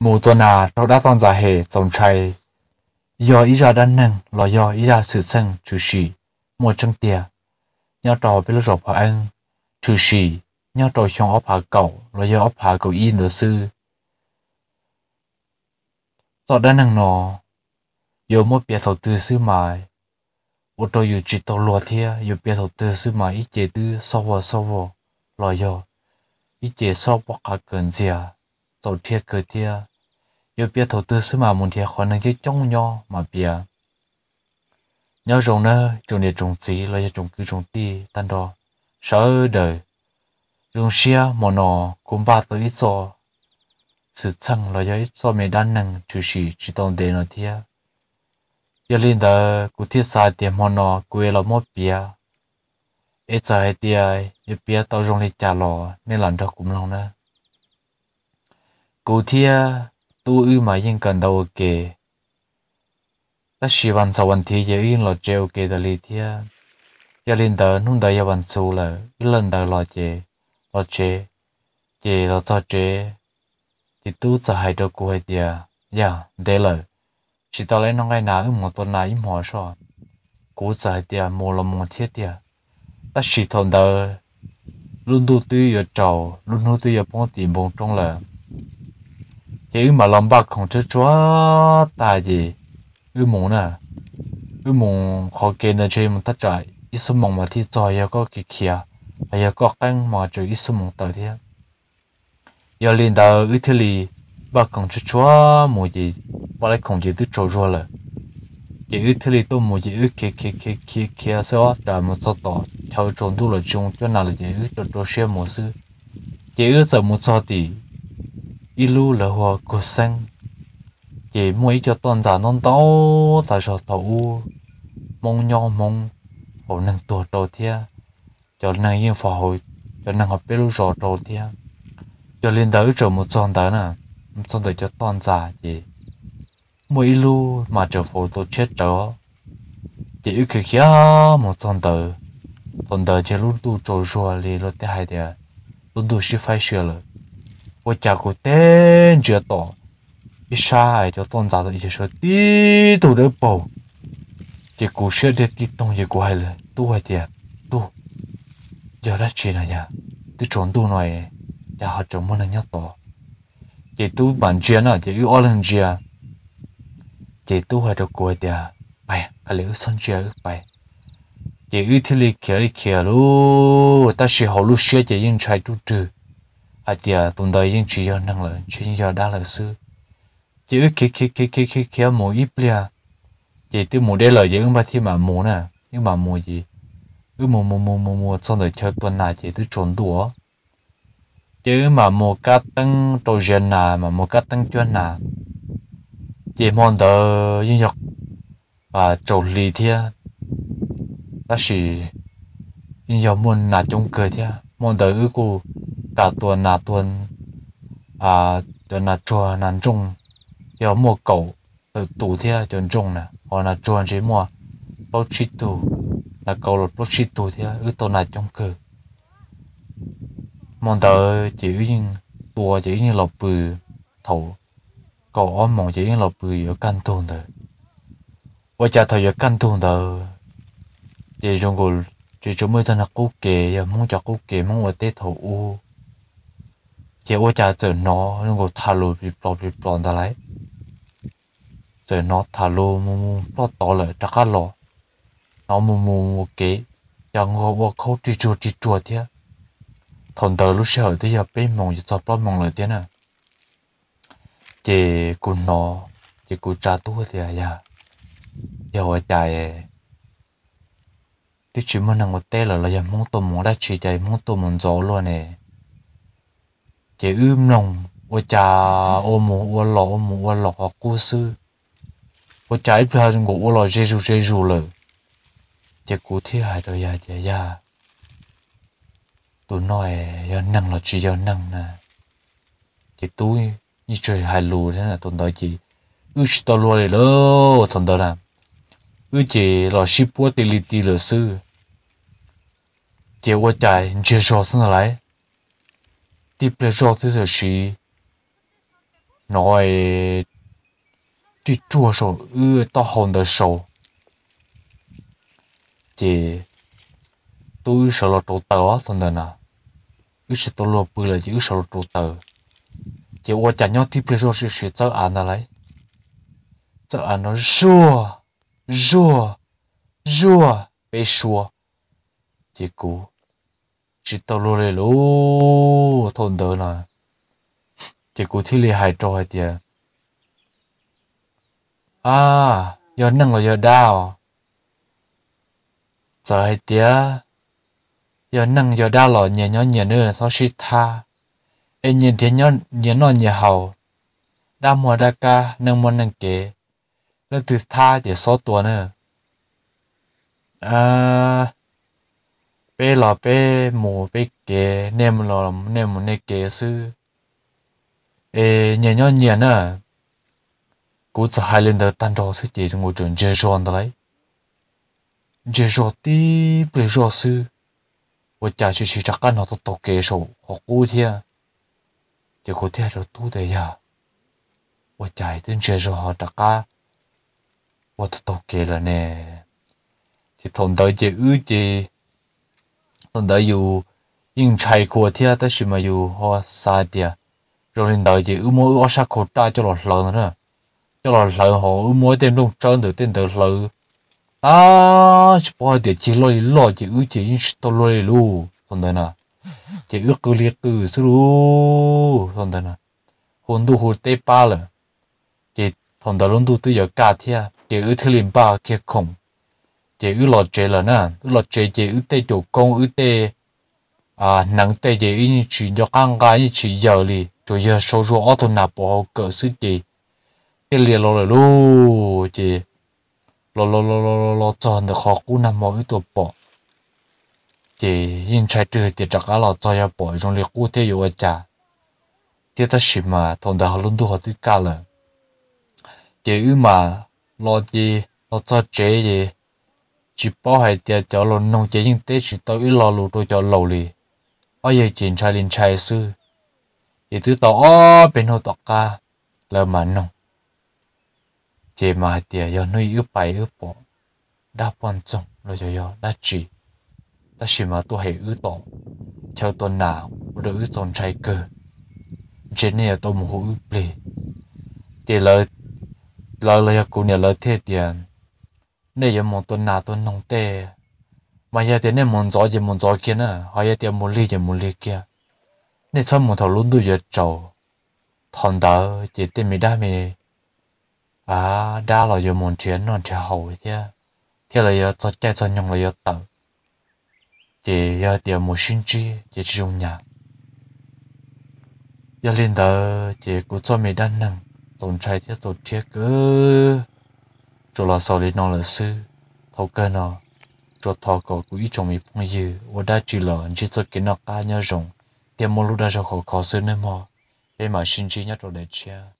mù tuần à nó đã toàn giả hệ tổng chay, do ý ra đan năng là do ý ra sự sân trừ sĩ một chân tia nhau trò biết lúc rồi phải ăn trừ sĩ nhau trò xong ốp hạ cậu là do ốp hạ cậu yên luật sư tỏ đan năng nó do một bia thầu tư sư mài ô tô dù chỉ tàu lùa thia dù bia thầu tư sư mài ít chế tư sau vào sau vào là do ít chế sau bọc hạ cần gì à tàu thiệt cơ thiệt biết tư mà muốn thiệt khó năng chứ chống nhau mà bia nhau rồng nữa trồng địa trồng gì là trồng cứ trồng ti tan đó sợ đời rồng xia mà nó cũng ba tới ít so sự chăng là do ít so mày đan năng chú sĩ chỉ tồn đề nó thiệt giờ lên đó cụ thiết sai tiền mà nó quê là mất bia ít sai tiền ít bia tao rồng lên trả lò nên làm được cũng lòng nữa cụ thiết tu ư mà yên cần đâu kề ta chỉ văn sau văn thì giờ yên lo chơi kề ta lì thia giờ lên tờ nung đời giờ văn số là yên lần tờ lo chơi lo chơi chơi lo cho chơi thì tu cho hai đứa cô hay tiệt ya dạ, để lời chỉ tao lấy nông ngay nào ư một tuần nào im hỏi sao cố cho hai tiệt mua là mua thiết tiệt ta chỉ thằng tờ luôn tu tư giờ trầu luôn tu tư giờ bông tiền bông trong lời chỉ mà làm bác không chết chúa ta gì ư mong nè ư mong khó kê nè chơi mong tất trại ít số mong mà thi cho yêu có kì kia và yêu có căng mà chơi ít số mong tới thế yêu lên đầu ư thế li bác không chết chúa mù gì bác lại không gì tự trâu rồi là chỉ ư thế li tôi mù gì ư kia kia kia kia kia sao trả một số tỏ theo trốn tu là chung cho nào là chỉ ư trâu trâu xe mù sư chỉ ư sợ một số tỷ 一路了话过生，也每只段子弄到在小头屋，梦鸟梦，我能多多天，就能应付好，就能好比如说多天，就连到这么装的呢，装的叫段子也，每路嘛就好多切着，也有个呀么装的，装的就路都做说哩了，这还的，路都是发射了。我家个灯就多，一晒就冻着的，一些低头的包，这故事的地洞也怪了，多一点多，要得起来呀，这长度呢也，也好怎么能要多，这都蛮尖了，这有二零几啊，这都还得过点，哎呀，还留三几啊，白。也一天里开里开喽，但是好路些就应该都对。à giờ tụm đời những chỉ giờ năng lợi chỉ giờ đã lợi sư chỉ ước kia kia kia kia kia kia mù ít bia chỉ từ mù đây lợi giờ ứng ba thi mà mù nè nhưng mà mù gì ước mù mù mù mù mù xong rồi chơi tuần này chỉ từ trốn đũa chứ mà mù cá tăng đồ gen nà mà mù cá tăng chuyên nà chỉ mong đợi những nhọc và trộn lì thia ta chỉ những dòng muốn nà trong cười thia mong đợi ước cô cả tuần là tuần à tuần là chùa nàn trung đều mua cầu từ ờ, tủ thế tuần trung nè hoặc là chùa chỉ mua bao chi tủ là cầu lột bao chi tủ thế ư là trong cử mong tới chỉ nhưng tua chỉ như lọc bự thầu cầu mong chỉ lọc bự ở căn thôn thôi và cha thầy ở căn thôn thôi thì trong cuộc chỉ chúng mới thân là cố kể và muốn cho cố kể mong ở tết thầu u chỉ ô cha chờ nó nhưng có thà lù bị bỏ bị bỏ ra lại chờ nó thà lù mù mù nó to lại chắc là lò nó mù mù mù kế chẳng ngó bỏ khâu chỉ chùa chỉ chùa thế thằng đầu lúc sau thì giờ bên mong giờ bỏ mong lại thế nè chỉ cô nó chỉ cô cha tu thì à dạ giờ ở chạy thì chỉ muốn là một té là là giờ mong tôi mong đã chỉ chạy mong tôi muốn gió luôn nè chế ươm nồng ô cha ô mù ô lọ ô mù ô lọ hoặc cô sư ô cha ít phải ngủ ô lọ dê ru dê ru lờ chế cụ thi hại rồi ya ya ya tụi nói ya năng là chỉ ya năng nè chế túi như trời hại lù thế là tụi đó chỉ ư chỉ tao lùa lên đó tụi đó nè ư chế lọ ship bùa tê li tê lờ sư chế ô cha chế sọ xong lại tiếp là do thứ giờ gì nói đi chua sổ ư to hồn đời sổ chị tôi sợ là trụ tờ á thằng đời nè ư sợ tôi lo bự là chứ sợ là trụ tờ chị qua chả nhau tiếp là do gì gì tớ ăn là lấy tớ ăn nó rùa rùa rùa bé rùa chị cú chỉ tao lô lê lô thôn đỡ là chỉ cụ thi lì hài trò hay tiệt à giờ nâng rồi giờ đau giờ hay tiệt giờ nâng giờ đau rồi nhẹ nhõn nhẹ nữa sao xí tha em nhìn thấy nhõn nhẹ non nhẹ hầu đa mùa đa ca nâng môn nâng kế là từ tha để số tuần nữa à bé là bé mù bé kề nem là nem một nè kề sư ê nhẹ nhõm nhẹ nè cú cho hai lần được tan trò sư chỉ trong một trường chơi tròn đó lấy chơi trò tí bể trò sư 我家去去查干了都都给手好估计，结果第二周都得呀，我家一顿接受好大家，我都都给了呢，这同到这屋子。ตอนได้อยู่ยิงชายขวดที่แต่ชิมาอยู่หัวสายเดียเราเรียนได้จีอือมัวอือชักขวดได้จะหลอดเหลาเนอะจะหลอดเหลาหัวอือมัวเต็มลงเจ้าเดือดเต็มเดือดเหลาอ่าชิบะเดียจีลอยลอยจีอือจียิงชิตลอยลู่ตอนนั้นนะจีอือกือเลียกือสู้ตอนนั้นนะคนดูหัวเตะป้าเลยจีตอนเดินลงดูตัวอยากกาเทียจีอือทะเลบ้าเกี่ยง chế ư lọt chế là na, nè lọt chế chế ư tê chủ công ư tê à nắng tê chế ư chỉ cho căng ga như chỉ giờ li cho giờ số số ô tô nạp bỏ cỡ sức chế tê liền lọt là lú chế lọt lọt lọt lọt lọt tròn được khó cú nằm mọi tổ bỏ chế yên trái trừ chế chắc á lọt cho giờ bỏ trong liệt cú tê yêu cha tê ta xí mà thằng đã luôn đủ họ tự cả là chế ư mà lọt chế lọt cho chế gì chỉ bảo hai tia cháu lô nông chế những tế chỉ tao ít lo lù tôi cho lâu lì ở giờ chuyện trai liền trai sư thì thứ tao ó bên hồ tọt ca lơ mà nông chế mà hai tia do nuôi ướp bài ướp bỏ đa quan trọng lo cho do đa chỉ ta chỉ mà tôi hay ướp tọt theo tuần nào rồi ướp tọt trai cơ chế này tôi muốn ướp lì thì lời lời lời của nhà lời thế tiền nè giờ mong tôi nà tôi nông tê mà giờ tiền nè muốn cho giờ muốn cho kia nữa hay giờ tiền mong ly giờ mong ly kia nè sao mong thầu luôn tôi giờ trầu thằng đó chỉ tiền mi đa mi à đa là giờ mong chuyện non chơi hậu thế thế là giờ cho chơi cho nhung là giờ tự chỉ giờ tiền mong sinh chi chỉ dùng nhà giờ lên đó chỉ cũng cho mi đa năng tồn trai thế tổ chức cứ cho là sau đấy nó là sư thâu cơ nó cho thọ có quý chồng mình phong dư và đã chỉ là chỉ cho cái nó cá nhau rồng tiền mua lúc đã ra khỏi khó sư nơi mò để mà xin chi nhất rồi để chia